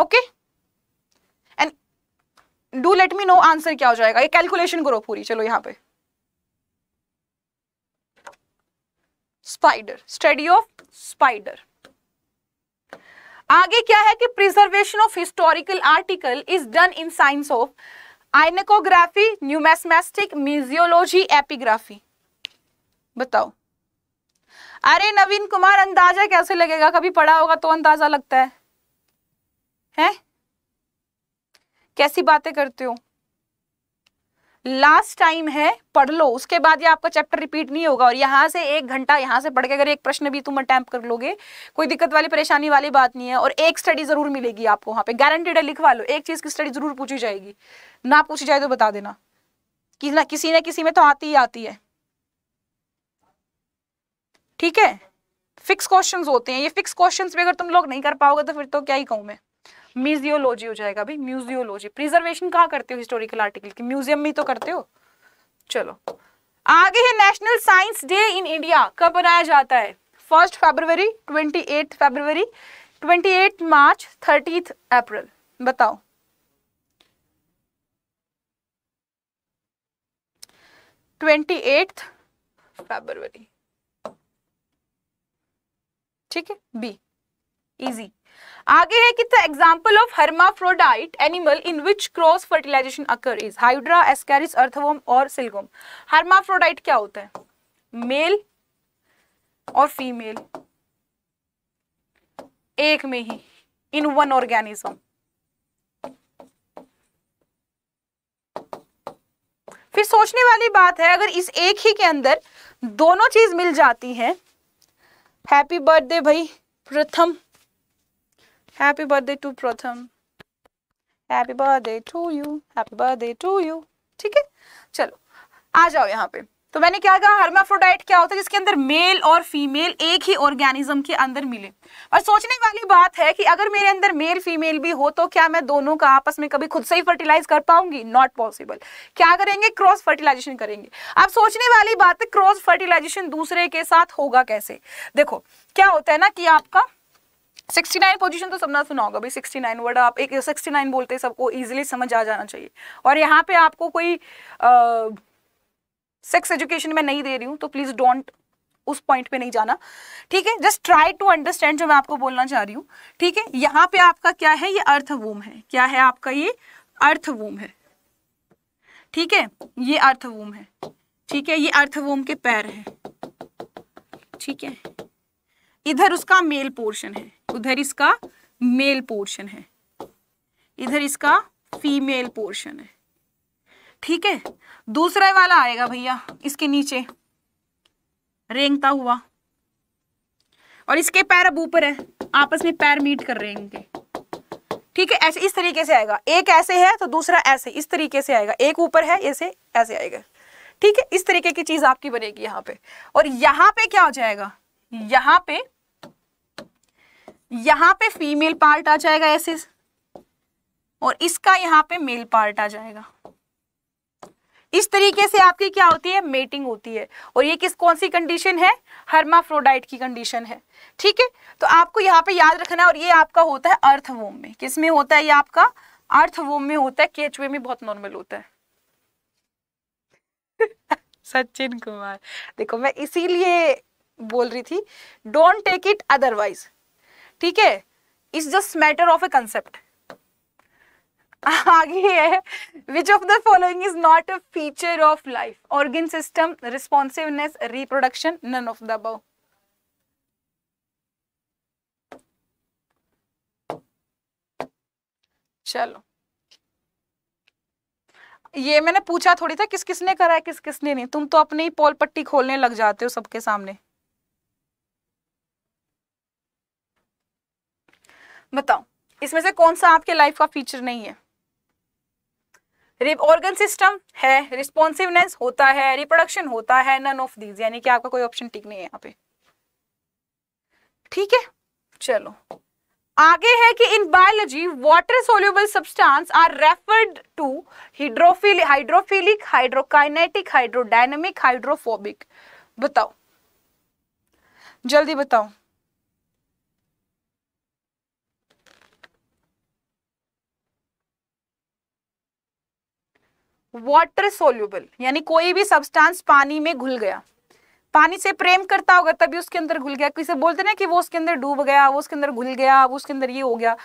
okay and do let me know answer क्या हो जाएगा ये कैलकुलेशन करो पूरी चलो यहां पे स्पाइडर स्टडी ऑफ स्पाइडर आगे क्या है कि preservation of historical article is done in science of iconography numismatic museology epigraphy बताओ अरे नवीन कुमार अंदाजा कैसे लगेगा कभी पढ़ा होगा तो अंदाजा लगता है हैं कैसी बातें करते हो लास्ट टाइम है पढ़ लो उसके बाद ये आपका चैप्टर रिपीट नहीं होगा और यहाँ से एक घंटा यहाँ से पढ़ के अगर एक प्रश्न भी तुम अटैम्प कर लोगे कोई दिक्कत वाली परेशानी वाली बात नहीं है और एक स्टडी जरूर मिलेगी आपको वहाँ पे गारंटीड है लिखवा लो एक चीज़ की स्टडी जरूर पूछी जाएगी ना पूछी जाए तो बता देना कि ना किसी ना किसी में तो आती ही आती है ठीक है फिक्स क्वेश्चंस होते हैं ये फिक्स क्वेश्चंस भी अगर तुम लोग नहीं कर पाओगे तो फिर तो क्या ही कहूँ मैं म्यूजियोलॉजी हो जाएगा भाई म्यूजियोलॉजी प्रिजर्वेशन कहाँ करते हो हिस्टोरिकल आर्टिकल की म्यूजियम में ही तो करते हो चलो आगे है national science day in India कब मनाया जाता है first February twenty eight February twenty eight March thirtieth April बताओ ट्वेंटी एट्थ फेब्रवरी ठीक है बी इजी आगे है कि the example of hermaphrodite animal in which cross fertilization occur is hydra ascaris earthworm और सिल्गोम हर्माफ्रोडाइट क्या होता है मेल और फीमेल एक में ही इन वन ऑर्गेनिज्म फिर सोचने वाली बात है अगर इस एक ही के अंदर दोनों चीज मिल जाती हैं हैप्पी बर्थडे भाई प्रथम happy birthday to pratham happy birthday to you happy birthday to you ठीक है चलो आ जाओ यहाँ पे तो मैंने क्या कहा हर्माफ्रोडाइट क्या होता है जिसके अंदर मेल और फीमेल एक ही ऑर्गेनिज्म के अंदर मिले और सोचने वाली बात है कि अगर मेरे अंदर मेल फीमेल भी हो तो क्या मैं दोनों का आपस में कभी खुद से ही फर्टिलाइज कर पाऊंगी नॉट पॉसिबल क्या करेंगे क्रॉस फर्टिलाइजेशन करेंगे अब सोचने वाली बात है क्रॉस फर्टिलाइजेशन दूसरे के साथ होगा कैसे देखो क्या होता है ना कि आपका 69 पोजीशन तो सबना सुना होगा भाई सिक्सटी नाइन वर्ड आप एक सिक्सटी नाइन बोलते हैं सबको इजीली समझ आ जाना चाहिए और यहाँ पे आपको कोई सेक्स एजुकेशन में नहीं दे रही हूँ तो प्लीज़ डोंट उस पॉइंट पे नहीं जाना ठीक है जस्ट ट्राई टू अंडरस्टैंड जो मैं आपको बोलना चाह रही हूँ ठीक है यहाँ पे आपका क्या है ये अर्थ वूम है क्या है आपका ये अर्थ वूम है ठीक है ये अर्थ वूम है ठीक है ये अर्थ वूम के पैर है ठीक है इधर उसका मेल पोर्शन है उधर इसका मेल पोर्शन है इधर इसका फीमेल पोर्शन है ठीक है दूसरा वाला आएगा भैया इसके नीचे रेंगता हुआ और इसके पैर अब ऊपर है आपस में पैर मीट कर रहे हैं इनके ठीक है ऐसे इस तरीके से आएगा एक ऐसे है तो दूसरा ऐसे इस तरीके से आएगा एक ऊपर है ऐसे ऐसे आएगा ठीक है इस तरीके की चीज आपकी बनेगी यहाँ पे और यहाँ पे क्या हो जाएगा यहाँ पे यहाँ पे फीमेल पार्ट आ जाएगा ऐसे और इसका यहाँ पे मेल पार्ट आ जाएगा इस तरीके से आपकी क्या होती है मेटिंग होती है और ये किस कौन सी कंडीशन है हर्माफ्रोडाइट की कंडीशन है ठीक है तो आपको यहाँ पे याद रखना है और ये आपका होता है अर्थवोम में किस में होता है ये आपका अर्थवोम में होता है केचवे में बहुत नॉर्मल होता है सचिन कुमार देखो मैं इसीलिए बोल रही थी डोंट टेक इट अदरवाइज ठीक है it's just matter of a concept आगे है which of the following is not a feature of life organ system responsiveness reproduction none of the above चलो ये मैंने पूछा थोड़ी था किस किसने करा है किस किसने नहीं तुम तो अपनी पोल पट्टी खोलने लग जाते हो सबके सामने बताओ इसमें से कौन सा आपके लाइफ का फीचर नहीं है ऑर्गन सिस्टम है रिस्पॉन्सिवनेस होता है रिप्रोडक्शन होता है नन ऑफ दीज यानी कि आपका कोई ऑप्शन टिक नहीं है यहाँ पे ठीक है चलो आगे है कि in biology water soluble substance are referred to hydrophil hydrophilic hydrokinetic hydrodynamic hydrophobic बताओ जल्दी बताओ वाटर सोल्यूबल यानी कोई भी सब्सटेंस पानी में घुल गया पानी से प्रेम करता होगा तभी उसके अंदर घुल गया किसे बोलते ना कि वो उसके अंदर डूब गया वो उसके अंदर घुल गया वो उसके अंदर ये हो गया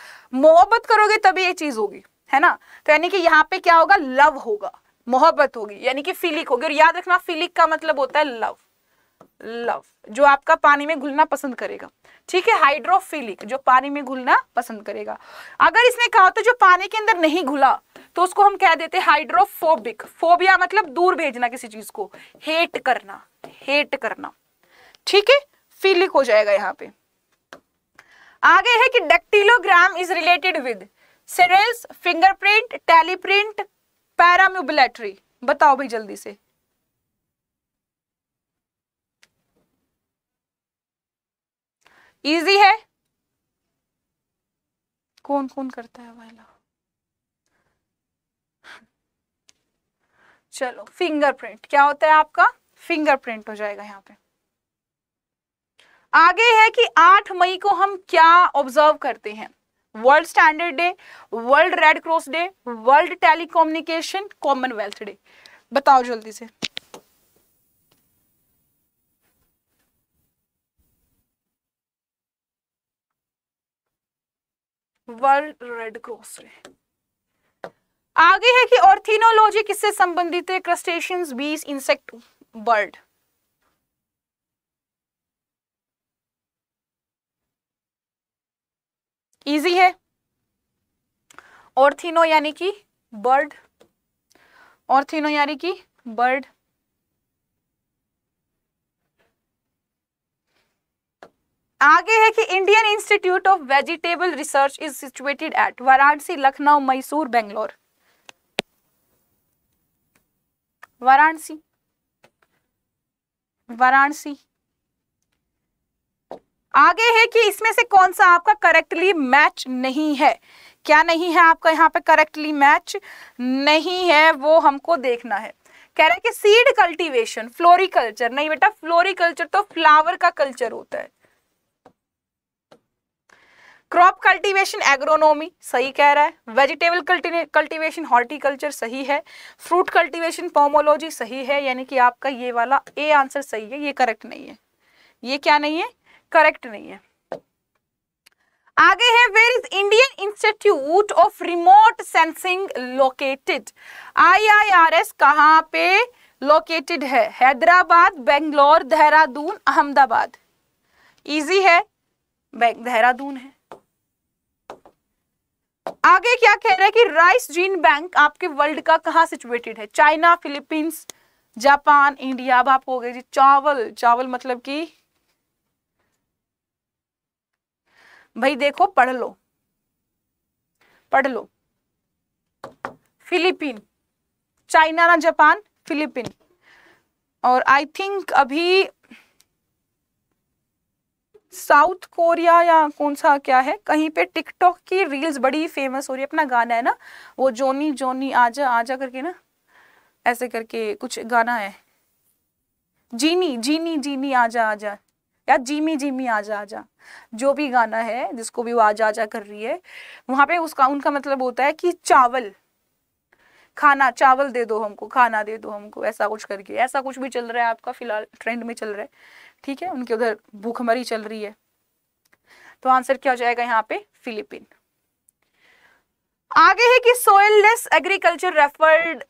मोहब्बत करोगे तभी ये चीज होगी है ना तो यानी कि यहाँ पे क्या होगा लव होगा मोहब्बत होगी यानी कि फिलिक होगी और याद रखना फिलिक का मतलब होता है लव लव जो आपका पानी में घुलना पसंद करेगा ठीक है हाइड्रोफिलिक जो पानी में घुलना पसंद करेगा अगर इसने कहा तो जो पानी के अंदर नहीं घुला तो उसको हम कह देते हाइड्रोफोबिक फोबिया मतलब दूर भेजना किसी चीज को हेट करना हेट करना ठीक है फिलिक हो जाएगा यहाँ पे आगे है कि dactylogram is related with cereals fingerprint teleprint perambulatory बताओ भाई जल्दी से इजी है कौन कौन करता है वाला चलो फिंगरप्रिंट क्या होता है आपका फिंगरप्रिंट हो जाएगा यहाँ पे आगे है कि 8 मई को हम क्या ऑब्जर्व करते हैं world standard day world red cross day world telecommunication commonwealth day बताओ जल्दी से वर्ल्ड रेड क्रॉस डे आगे है कि ऑर्थिनोलॉजी किससे संबंधित है क्रस्टेशियंस बीस इंसेक्ट बर्ड इजी है ऑर्थिनो यानी कि बर्ड ऑर्थिनो यानी कि बर्ड आगे है कि Indian Institute of Vegetable Research is situated at Varanasi Lucknow Mysore Bangalore Varanasi Varanasi आगे है कि इसमें से कौन सा आपका करेक्टली मैच नहीं है क्या नहीं है आपका यहाँ पे करेक्टली मैच नहीं है वो हमको देखना है कह रहे हैं कि सीड कल्टीवेशन फ्लोरिकल्चर नहीं बेटा फ्लोरिकल्चर तो फ्लावर का कल्चर होता है क्रॉप कल्टीवेशन एग्रोनॉमी सही कह रहा है वेजिटेबल कल्टीवेशन हॉर्टिकल्चर सही है फ्रूट कल्टीवेशन पॉमोलॉजी सही है यानी कि आपका ये वाला ए आंसर सही है ये करेक्ट नहीं है ये क्या नहीं है करेक्ट नहीं है आगे है where is Indian Institute of Remote Sensing located IIRS कहाँ पे लोकेटेड है हैदराबाद बेंगलोर देहरादून अहमदाबाद इजी है देहरादून है आगे क्या कह रहे हैं कि राइस जीन बैंक आपके वर्ल्ड का कहा सिचुएटेड है चाइना फिलीपींस जापान इंडिया अब आप हो गए जी चावल चावल मतलब कि भाई देखो पढ़ लो पढ़ लो फिलीपीन चाइना ना जापान फिलीपीन और आई थिंक अभी साउथ कोरिया या कौन सा क्या है कहीं पे टिकटॉक की रील्स बड़ी फेमस हो रही है अपना गाना है ना वो जोनी जोनी आजा आजा करके ना ऐसे करके कुछ गाना है जीनी जीनी जीनी आजा आजा या जीमी जीमी आजा आजा जो भी गाना है जिसको भी वो आजा आजा कर रही है वहां पे उसका उनका मतलब होता है कि चावल खाना चावल दे दो हमको खाना दे दो हमको ऐसा कुछ करके ऐसा कुछ भी चल रहा है आपका फिलहाल ट्रेंड में चल रहा है ठीक है उनके उधर भूखमरी चल रही है तो आंसर क्या हो जाएगा यहाँ पे फिलिपिन आगे है कि soil less agriculture referred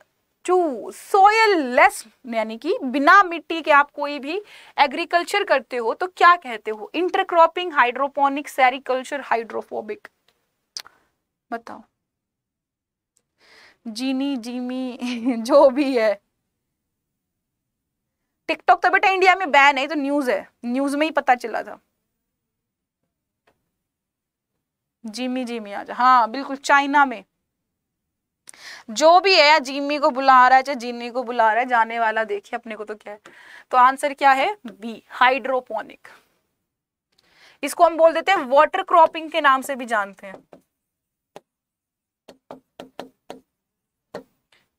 to soil less यानी कि बिना मिट्टी के आप कोई भी एग्रीकल्चर करते हो तो क्या कहते हो इंटरक्रॉपिंग हाइड्रोपोनिक सेरिकल्चर हाइड्रोफोबिक बताओ जीनी जीमी जो भी है टिकटॉक तो बेटा इंडिया में बैन है तो न्यूज है न्यूज में ही पता चला था जिमी जिमी आजा हाँ बिल्कुल चाइना में जो भी है जिमी को बुला रहा है चाहे जीनी को बुला रहा है जाने वाला देखिए अपने को तो क्या है तो आंसर क्या है बी हाइड्रोपोनिक इसको हम बोल देते हैं वाटर क्रॉपिंग के नाम से भी जानते हैं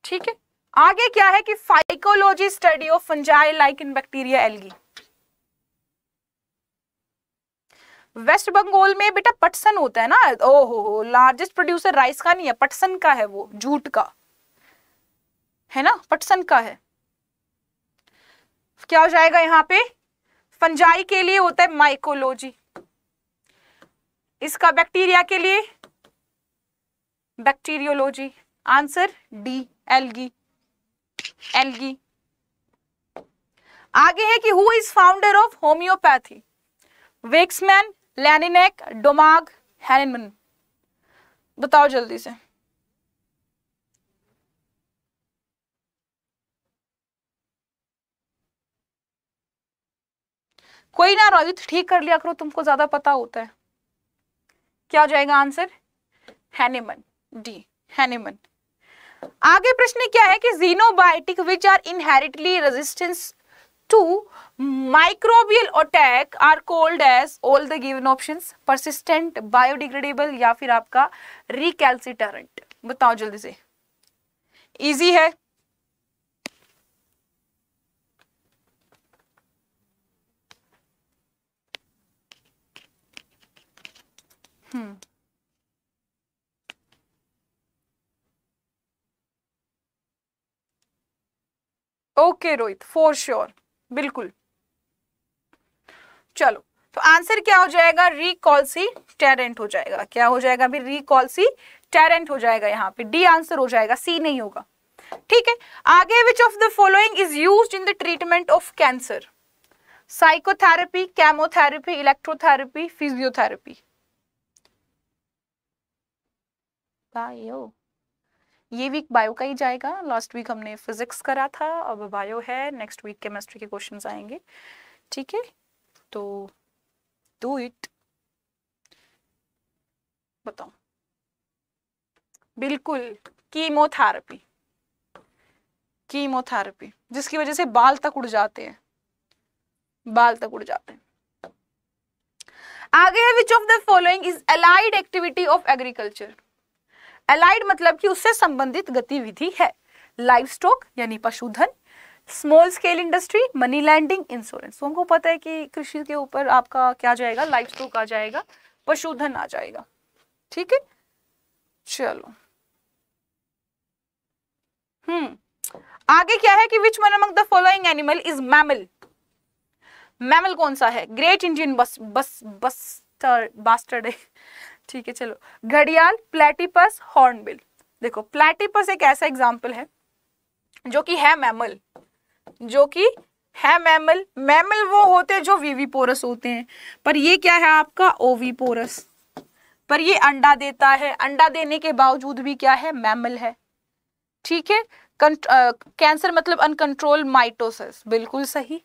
ठीक है आगे क्या है कि phycology study of fungi like in bacteria algae West Bengal में बेटा पटसन होता है ना ओहो लार्जेस्ट प्रोड्यूसर राइस का नहीं है पटसन का है वो जूट का है ना पटसन का है क्या हो जाएगा यहां पे फंजाई के लिए होता है माइकोलॉजी इसका बैक्टीरिया के लिए bacteriology answer D algae algae आगे है कि who is founder of homeopathy Waksman Laennec Domagk Hahnemann बताओ जल्दी से कोई ना रोहित तो ठीक कर लिया करो तुमको ज्यादा पता होता है क्या हो जाएगा आंसर हैनिमन डी हैनिमन आगे प्रश्न क्या है कि xenobiotic which are inherently resistance to microbial attack are called as all the given options persistent biodegradable या फिर आपका रिकैल्सिटरेंट बताओ जल्दी से इजी है hmm okay Rohit for sure बिल्कुल चलो तो आंसर क्या हो जाएगा रिकॉल सी टेरेंट हो जाएगा क्या हो जाएगा अभी रिकॉल सी टेरेंट हो जाएगा यहाँ पे डी आंसर हो जाएगा सी नहीं होगा ठीक है आगे which of the following is use in the treatment of cancer psychotherapy chemotherapy electrotherapy physiotherapy bio ये वीक बायो का ही जाएगा लास्ट वीक हमने फिजिक्स करा था अब बायो है नेक्स्ट वीक केमिस्ट्री के क्वेश्चन आएंगे ठीक है तो डू इट बताओ बिल्कुल कीमोथेरेपी कीमोथेरेपी जिसकी वजह से बाल तक उड़ जाते हैं बाल तक उड़ जाते हैं आगे है which of the following is allied activity of agriculture allied मतलब कि उससे संबंधित गतिविधि है लाइव स्टॉक यानी पशुधन small scale industry money lending insurance उनको पता है कि कृषि के ऊपर आपका क्या जाएगा लाइव स्टॉक आ जाएगा पशुधन आ जाएगा ठीक है चलो हम्म आगे क्या है कि which one among the following animal is mammal mammal कौन सा है ग्रेट इंडियन बस बस बस्टर बास्टर्ड ठीक है चलो घड़ियाल प्लेटिपस हॉर्नबिल देखो प्लेटिपस एक ऐसा एग्जाम्पल है जो कि है मैमल जो कि है मैमल मैमल वो होते हैं जो वीवीपोरस होते हैं पर ये क्या है आपका ओवीपोरस पर ये अंडा देता है अंडा देने के बावजूद भी क्या है मैमल है ठीक है कैंसर मतलब अनकंट्रोल माइटोसिस बिल्कुल सही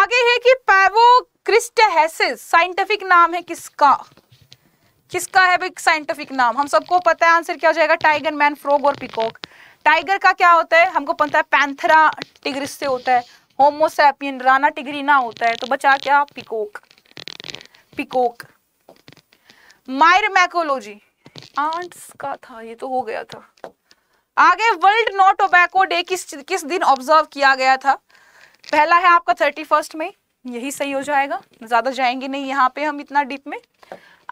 आगे है कि पैवो क्रिस्टहेसिस साइंटिफिक नाम है किसका किसका है भाई साइंटिफिक नाम हम सबको पता है आंसर क्या हो जाएगा टाइगर मैन फ्रॉग और पिकॉक टाइगर का क्या होता है हमको पता है पैंथरा टिग्रिस से होता है होमोसैपियन राना टिगरी ना होता है तो बचा क्या पिकोक पिकोक मायर मैकोलॉजी आंट्स का था ये तो हो गया था आगे वर्ल्ड नो टोबैको डे किस किस दिन ऑब्जर्व किया गया था पहला है आपका थर्टी फर्स्ट में यही सही हो जाएगा ज़्यादा जाएंगे नहीं यहाँ पे हम इतना डीप में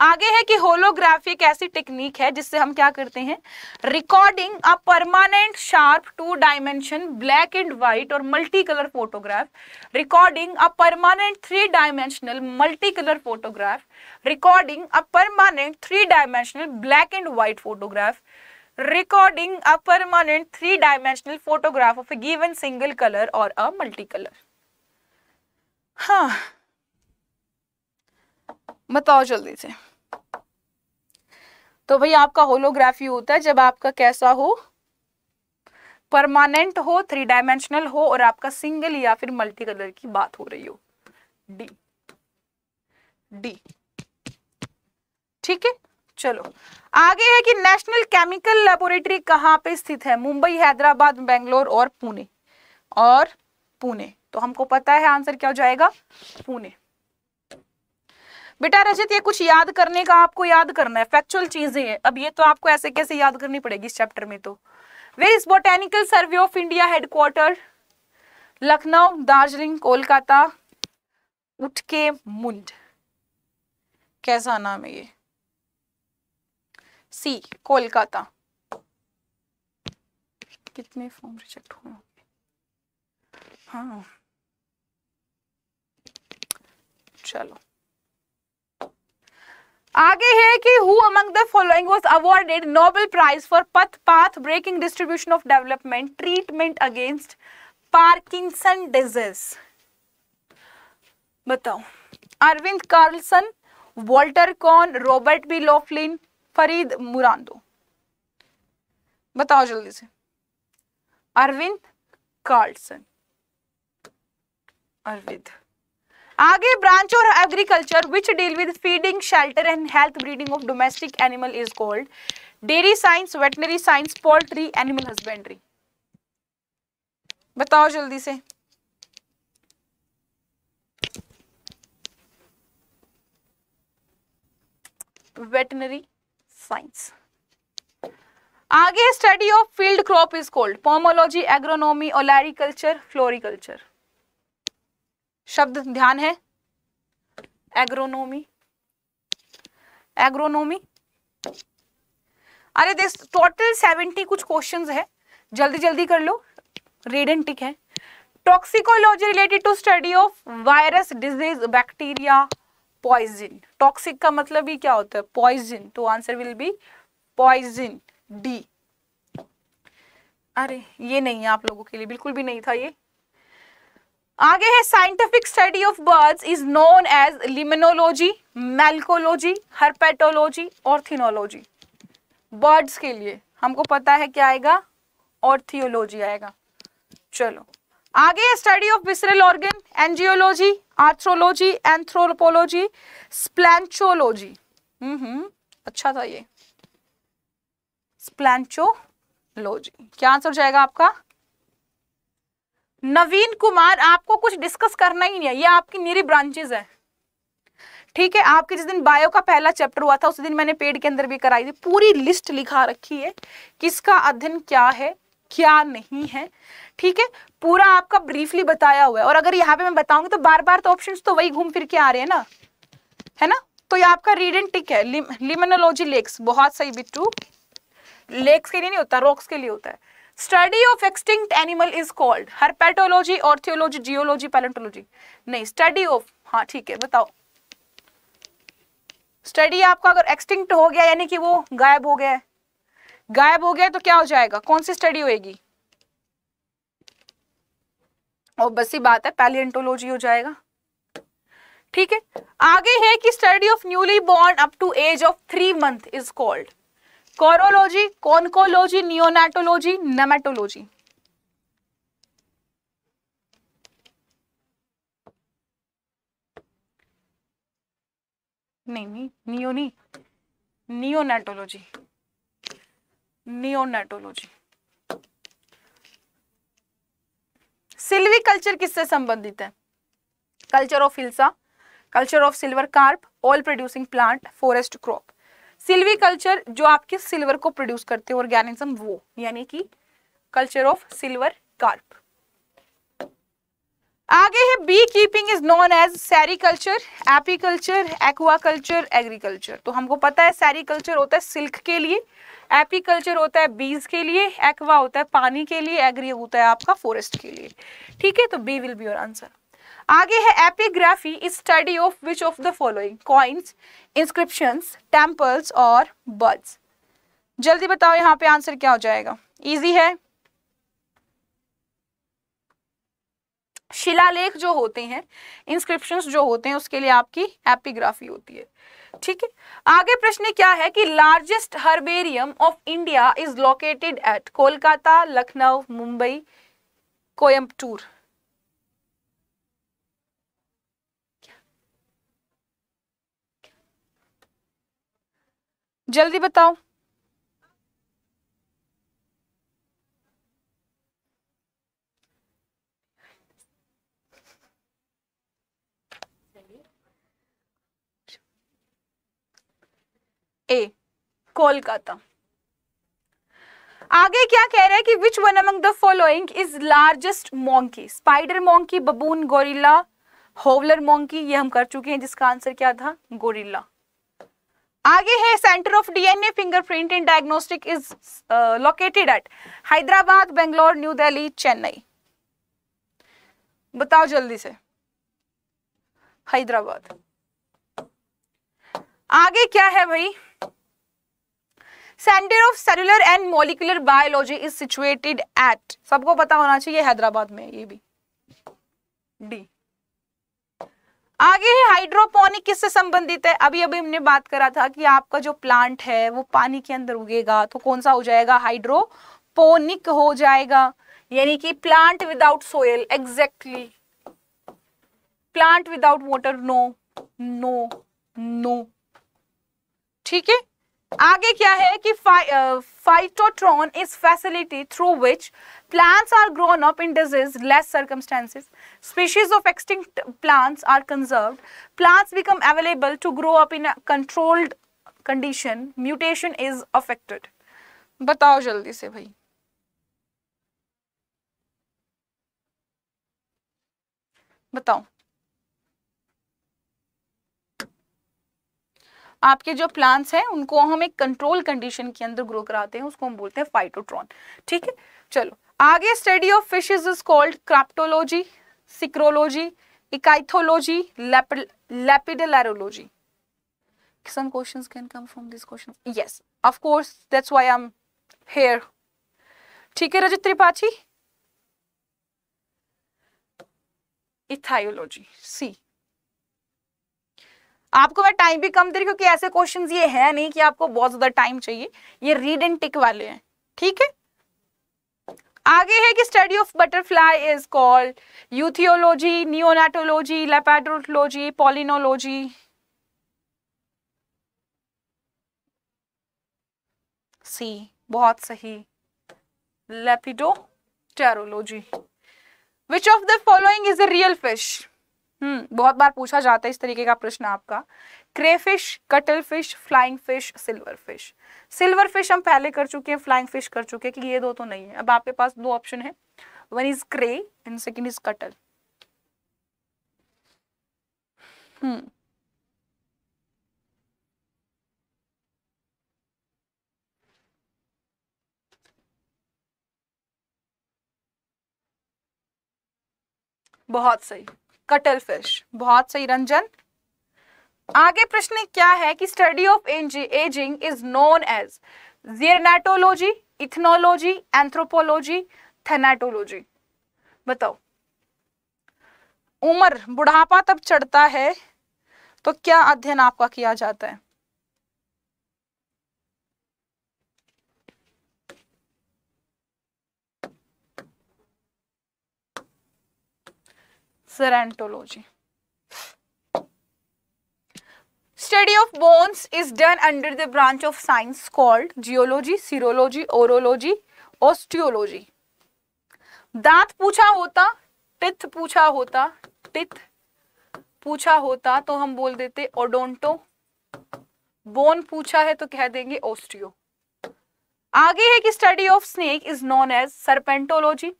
आगे है कि होलोग्राफी ऐसी टेक्निक है जिससे हम क्या करते हैं recording a permanent sharp two dimension black and white और multi colour photograph recording a permanent three dimensional multi colour photograph recording a permanent three dimensional black and white photograph a permanent three dimensional photograph of a given single colour और a multi colour हाँ बताओ जल्दी से तो भाई आपका holography होता है जब आपका कैसा हो परमानेंट हो थ्री डायमेंशनल हो और आपका सिंगल या फिर मल्टी कलर की बात हो रही हो डी डी ठीक है चलो आगे है कि नेशनल केमिकल लेबोरेटरी कहाँ पे स्थित है मुंबई हैदराबाद बेंगलोर और पुणे और पुणे तो हमको पता है आंसर क्या हो जाएगा पुणे बेटा रजित ये कुछ याद करने का आपको याद करना है फैक्चुअल चीजें हैं अब ये तो आपको ऐसे कैसे याद करनी पड़ेगी इस चैप्टर में तो where is Botanical Survey of India headquarter Lucknow Darjeeling Kolkata के मुंड कैसा नाम है ये सी कोलकाता कितने फॉर्म रिजेक्ट हुए हाँ चलो आगे है कि who among the following was awarded Nobel Prize for path path breaking distribution of development treatment against Parkinson disease बताओ Arvind Carlsson Walter Kohn Robert B Laughlin Ferid Murad बताओ जल्दी से अरविंद कार्लसन अरविंद आगे ब्रांच और agriculture which deal with feeding shelter and health breeding of domestic animal is called dairy science veterinary science poultry animal husbandry बताओ जल्दी से veterinary science आगे study of field crop is called pomology agronomy olericulture floriculture शब्द ध्यान है agronomy agronomy अरे देख total seventy कुछ क्वेश्चंस है जल्दी जल्दी कर लो रेडेंटिक है toxicology related to study of virus disease bacteria poison toxic का मतलब ही क्या होता है पॉइजन तो answer will be poison D अरे ये नहीं है आप लोगों के लिए बिल्कुल भी नहीं था ये आगे है scientific study of birds is known as limnology malacology herpetology ornithology birds के लिए हमको पता है क्या आएगा ऑर्थियोलॉजी आएगा चलो आगे है study of visceral organ angiology arthrology anthropology splanchnology hmm अच्छा था ये स्प्लैंचोलॉजी क्या आंसर जाएगा आपका नवीन कुमार आपको कुछ डिस्कस करना ही नहीं है ये आपकी निरी ब्रांचेज है ठीक है आपके जिस दिन बायो का पहला चैप्टर हुआ था उस दिन मैंने पेड के अंदर भी कराई थी पूरी लिस्ट लिखा रखी है किसका अध्ययन क्या है क्या नहीं है ठीक है पूरा आपका ब्रीफली बताया हुआ है और अगर यहाँ पे मैं बताऊंगी तो बार बार तो ऑप्शंस तो वही घूम फिर के आ रहे हैं ना है ना तो ये आपका रीड एंड टिक है लिम, लिमनोलॉजी लेक्स बहुत सही बिट्टू लेक्स के लिए नहीं होता रॉक्स के लिए होता है study of extinct animal is called herpetology ornithology geology paleontology नहीं स्टडी ऑफ हाँ ठीक है बताओ स्टडी आपका अगर एक्सटिंक्ट हो गया यानी कि वो गायब हो गया है गायब हो गया तो क्या हो जाएगा कौन सी स्टडी होएगी और बस ही बात है पैलियंटोलॉजी हो जाएगा ठीक है आगे है कि study of newly born up to age of three month is called chorology conchology neonatology nematology नहीं नहीं नियो नहीं नियोनेटोलॉजी नियोनेटोलॉजी सिल्वी कल्चर किससे संबंधित है culture of hilsa culture of silver carp oil producing plant forest crop silviculture जो आपके silver को produce करते हो ऑर्गेनिज्म वो यानी कि कल्चर ऑफ सिल्वर कार्प आगे है bee keeping is known as sericulture apiculture aquaculture agriculture तो हमको पता है सैरिकल्चर होता है सिल्क के लिए एपीकल्चर होता है बीज के लिए एक्वा होता है पानी के लिए एग्री होता है आपका फॉरेस्ट के लिए ठीक है तो B will be your answer आगे है epigraphy is study of which of the following coins inscription temples और बर्ड्स जल्दी बताओ यहाँ पे आंसर क्या हो जाएगा इजी है शिलालेख जो होते हैं इंस्क्रिप्शन जो होते हैं उसके लिए आपकी एपिग्राफी होती है ठीक है आगे प्रश्न क्या है कि largest herbarium of India is located at Kolkata Lucknow Mumbai Coimbatore जल्दी बताओ ए कोलकाता आगे क्या कह रहा है कि which one among the following is largest monkey spider monkey baboon gorilla howler monkey ये हम कर चुके हैं जिसका आंसर क्या था गोरिल्ला आगे है centre of DNA fingerprint and diagnostic is located at Hyderabad Bangalore New Delhi Chennai बताओ जल्दी से हैदराबाद आगे क्या है भाई centre of cellular and molecular biology is situated at सबको पता होना चाहिए हैदराबाद में ये भी डी आगे हाइड्रोपोनिक किससे संबंधित है अभी अभी हमने बात करा था कि आपका जो प्लांट है वो पानी के अंदर उगेगा तो कौन सा हो जाएगा हाइड्रोपोनिक हो जाएगा यानी कि plant without soil exactly plant without water no no no ठीक है आगे क्या है कि phytotron is facility through which plants are grown up in disease less circumstances species of extinct plants are conserve plants become available to grow up in controlled condition mutation is affected बताओ जल्दी से भाई बताओ आपके जो plants हैं उनको हम एक कंट्रोल कंडीशन के अंदर ग्रो कराते हैं उसको हम बोलते हैं फाइटोट्रॉन ठीक है चलो आगे study of fishes is called cryptology psychrology ichthyology lepidopterology some question can come from this question yes of course that's why why i'm here ठीक है रजत त्रिपाठी इथायोलॉजी सी आपको मैं टाइम भी कम दे रही क्योंकि ऐसे क्वेश्चंस ये है नहीं कि आपको बहुत ज्यादा टाइम चाहिए ये रीड एंड टिक वाले हैं ठीक है आगे है कि study of butterfly is called euthyology neonatology lepidopterology palynology C बहुत सही pterology which of the following is a real fish hmm बहुत बार पूछा जाता है इस तरीके का प्रश्न आपका crayfish cuttle fish flying fish silver fish silver fish हम पहले कर चुके हैं फ्लाइंग फिश कर चुके हैं कि ये दो तो नहीं है अब आपके पास दो ऑप्शन है one is cray and second is cuttle hmm बहुत सही कटल फिश बहुत सही रंजन आगे प्रश्न क्या है कि study of ageing is known as gerontology ethnology anthropology thanatology बताओ उम्र बुढ़ापा तब चढ़ता है तो क्या अध्ययन आपका किया जाता है सेरेंटोलॉजी study of bones is done under the branch of science called geology serology orology osteology दांत पूछा होता टिथ पूछा होता टिथ पूछा होता तो हम बोल देते ओडोंटो बोन पूछा है तो कह देंगे ओस्टियो आगे है कि study of snake is known as serpentology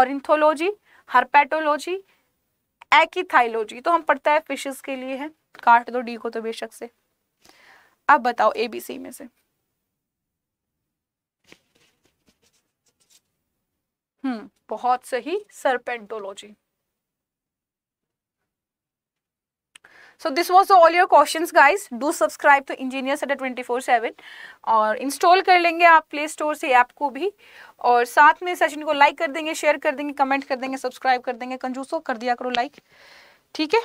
ornithology herpetology ichthyology तो हम पढ़ते है फिशेस के लिए है काट दो डी को तो बेशक से अब बताओ एबीसी में से हम्म बहुत सही serpentology so this was all your question guys do subscribe to engineer setter twenty four seven और इंस्टॉल कर लेंगे आप प्ले स्टोर से ऐप को भी और साथ में सेशन को लाइक कर देंगे शेयर कर देंगे कमेंट कर देंगे सब्सक्राइब कर देंगे कंजूसो कर दिया करो लाइक ठीक है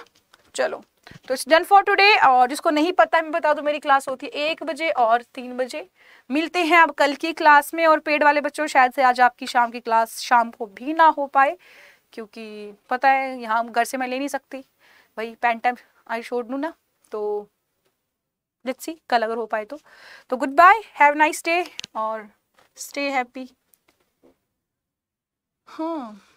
चलो तो इट्स डन फॉर टुडे और जिसको नहीं पता है मैं बता दूँ मेरी क्लास होती है एक बजे और तीन बजे मिलते हैं अब कल की क्लास में और पेड वाले बच्चों शायद से आज आपकी शाम की क्लास शाम को भी ना हो पाए क्योंकि पता है यहाँ घर से मैं ले नहीं सकती भाई पैंट टाइम आई शोड नू ना तो लेट्स सी कल अगर हो पाए तो तो good bye have nice day और स्टे हैप्पी हाँ